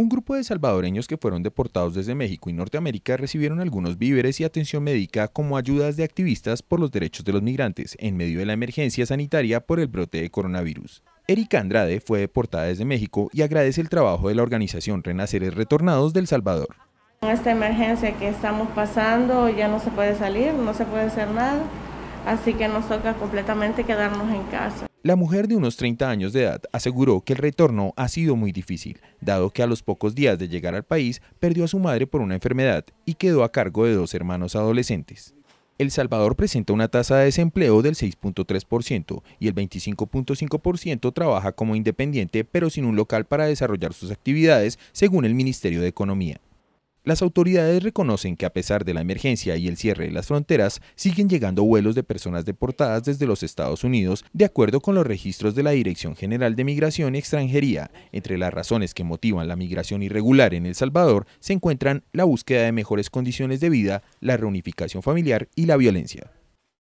Un grupo de salvadoreños que fueron deportados desde México y Norteamérica recibieron algunos víveres y atención médica como ayudas de activistas por los derechos de los migrantes en medio de la emergencia sanitaria por el brote de coronavirus. Erika Andrade fue deportada desde México y agradece el trabajo de la organización Renaceres Retornados del Salvador. Con esta emergencia que estamos pasando ya no se puede salir, no se puede hacer nada, así que nos toca completamente quedarnos en casa. La mujer de unos 30 años de edad aseguró que el retorno ha sido muy difícil, dado que a los pocos días de llegar al país perdió a su madre por una enfermedad y quedó a cargo de dos hermanos adolescentes. El Salvador presenta una tasa de desempleo del 6.3% y el 25.5% trabaja como independiente pero sin un local para desarrollar sus actividades, según el Ministerio de Economía. Las autoridades reconocen que a pesar de la emergencia y el cierre de las fronteras, siguen llegando vuelos de personas deportadas desde los Estados Unidos, de acuerdo con los registros de la Dirección General de Migración y Extranjería. Entre las razones que motivan la migración irregular en El Salvador se encuentran la búsqueda de mejores condiciones de vida, la reunificación familiar y la violencia.